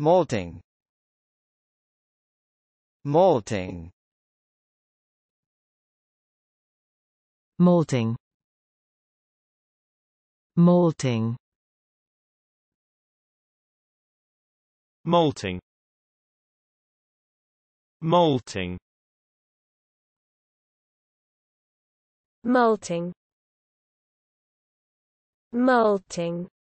Molting Molting Molting Molting Molting Molting Molting Molting